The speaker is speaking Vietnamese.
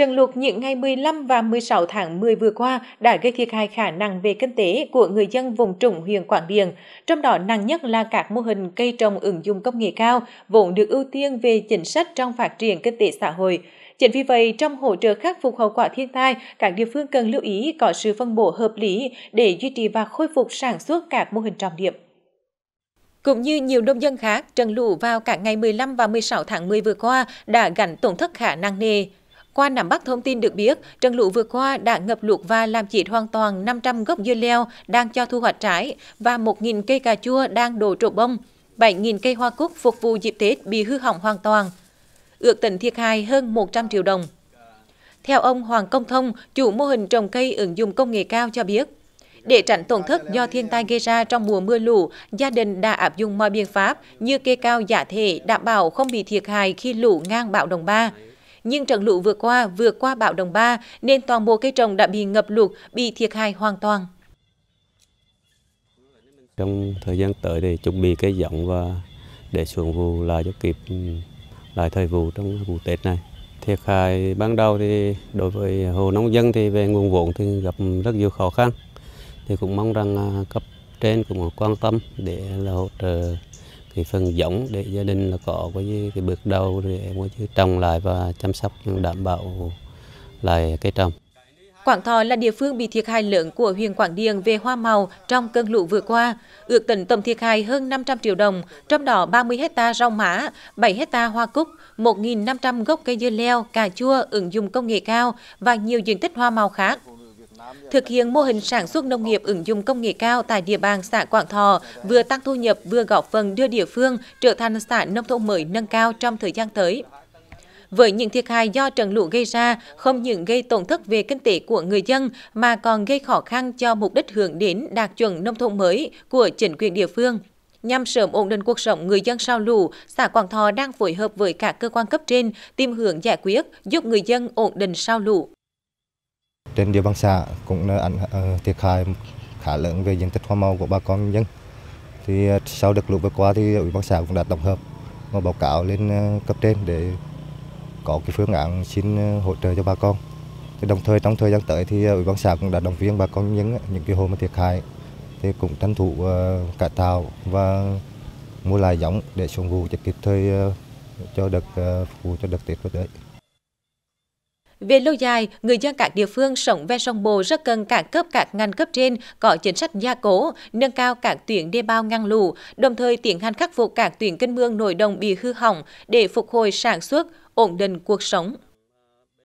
Trận lụt những ngày 15 và 16 tháng 10 vừa qua đã gây thiệt hại khả năng về kinh tế của người dân vùng trũng huyện Quảng Điền, trong đó nặng nhất là các mô hình cây trồng ứng dụng công nghệ cao vốn được ưu tiên về chính sách trong phát triển kinh tế xã hội. Chính vì vậy, trong hỗ trợ khắc phục hậu quả thiên tai, các địa phương cần lưu ý có sự phân bổ hợp lý để duy trì và khôi phục sản xuất các mô hình trọng điểm. Cũng như nhiều nông dân khác, trận lũ vào cả ngày 15 và 16 tháng 10 vừa qua đã gánh tổn thất khả năng nề. Qua nắm bắt thông tin được biết, trận lũ vừa qua đã ngập lụt và làm chết hoàn toàn 500 gốc dưa leo đang cho thu hoạch trái và 1.000 cây cà chua đang đổ trổ bông, 7.000 cây hoa cúc phục vụ dịp Tết bị hư hỏng hoàn toàn. Ước tính thiệt hại hơn 100 triệu đồng. Theo ông Hoàng Công Thông, chủ mô hình trồng cây ứng dụng công nghệ cao cho biết, để tránh tổn thất do thiên tai gây ra trong mùa mưa lũ, gia đình đã áp dụng mọi biện pháp như kê cao giả thể đảm bảo không bị thiệt hại khi lũ ngang bão đồng ba, nhưng trận lũ vừa qua vừa qua bão đồng ba nên toàn bộ cây trồng đã bị ngập lụt, bị thiệt hại hoàn toàn. Trong thời gian tới để chuẩn bị cây giống và để xuống vụ là cho kịp ừ, lại thời vụ trong vụ Tết này. Thiệt hại ban đầu thì đối với hồ nông dân thì về nguồn vốn thì gặp rất nhiều khó khăn. Thì cũng mong rằng à, cấp trên cũng quan tâm để là hỗ trợ cái phần giống để gia đình là có cái, cái bước đầu để mua chứ trồng lại và chăm sóc đảm bảo lại cây trồng. Quảng Thọ là địa phương bị thiệt hại lớn của huyện Quảng Điền về hoa màu trong cơn lũ vừa qua, ước tính tổng thiệt hại hơn 500 triệu đồng, trong đó 30 hecta rau mã, 7 hecta hoa cúc, 1.500 gốc cây dưa leo, cà chua ứng dụng công nghệ cao và nhiều diện tích hoa màu khác. Thực hiện mô hình sản xuất nông nghiệp ứng dụng công nghệ cao tại địa bàn xã Quảng Thọ vừa tăng thu nhập vừa góp phần đưa địa phương trở thành xã nông thôn mới nâng cao trong thời gian tới. Với những thiệt hại do trận lũ gây ra, không những gây tổn thất về kinh tế của người dân mà còn gây khó khăn cho mục đích hướng đến đạt chuẩn nông thôn mới của chính quyền địa phương. Nhằm sớm ổn định cuộc sống người dân sau lũ, xã Quảng Thọ đang phối hợp với các cơ quan cấp trên tìm hướng giải quyết giúp người dân ổn định sau lũ. Trên địa bàn xã cũng ảnh ờ, thiệt hại khá lớn về diện tích hoa màu của bà con dân. Thì ờ, sau đợt lũ vừa qua thì ủy ban xã cũng đã tổng hợp và báo cáo lên ờ, cấp trên để có cái phương án xin hỗ trợ cho bà con. Thì đồng thời trong thời gian tới thì ủy ban xã cũng đã động viên bà con nhân những cái hồ mà thiệt hại thì cũng tranh thủ cải tạo và mua lại giống để xuống vụ cho kịp thời cho được phục vụ cho đợt Tết tới. Về lâu dài, người dân các địa phương sống ven sông Bồ rất cần các cấp các ngành cấp trên có chính sách gia cố, nâng cao các tuyến đê bao ngăn lũ, đồng thời tiến hành khắc phục các tuyến kênh mương nội đồng bị hư hỏng để phục hồi sản xuất, ổn định cuộc sống.